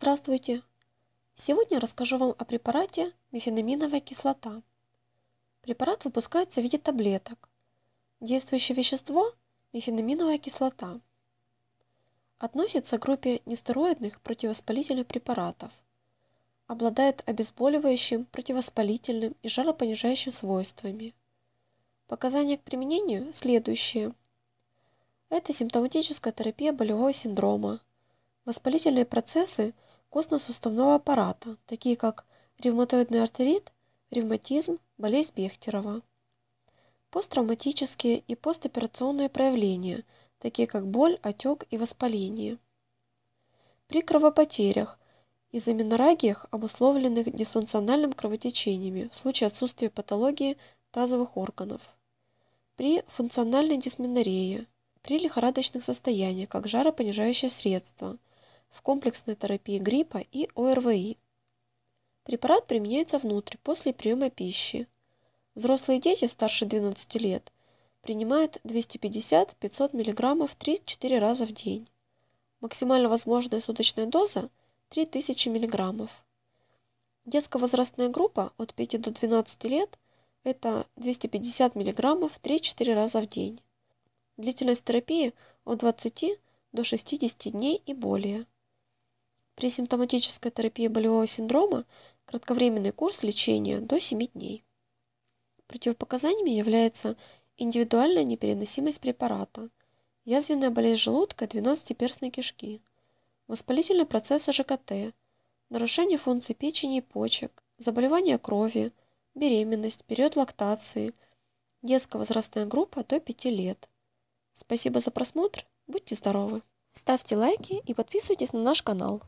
Здравствуйте! Сегодня расскажу вам о препарате мефенаминовая кислота. Препарат выпускается в виде таблеток. Действующее вещество – мефенаминовая кислота. Относится к группе нестероидных противовоспалительных препаратов. Обладает обезболивающим, противовоспалительным и жаропонижающим свойствами. Показания к применению следующие. Это симптоматическая терапия болевого синдрома. Воспалительные процессы – костно-суставного аппарата, такие как ревматоидный артерит, ревматизм, болезнь Бехтерова. Посттравматические и постоперационные проявления, такие как боль, отек и воспаление. При кровопотерях и заминорагиях, обусловленных дисфункциональным кровотечениями в случае отсутствия патологии тазовых органов. При функциональной дисменорее, при лихорадочных состояниях, как жаропонижающее средство – в комплексной терапии гриппа и ОРВИ. Препарат применяется внутрь, после приема пищи. Взрослые дети старше 12 лет принимают 250-500 мг 3-4 раза в день. Максимально возможная суточная доза – 3000 мг. Детско-возрастная группа от 5 до 12 лет – это 250 мг 3-4 раза в день. Длительность терапии от 20 до 60 дней и более. При симптоматической терапии болевого синдрома кратковременный курс лечения до 7 дней. Противопоказаниями является индивидуальная непереносимость препарата, язвенная болезнь желудка 12-перстной кишки, воспалительные процессы ЖКТ, нарушение функций печени и почек, заболевания крови, беременность, период лактации, детско возрастная группа до 5 лет. Спасибо за просмотр, будьте здоровы! Ставьте лайки и подписывайтесь на наш канал.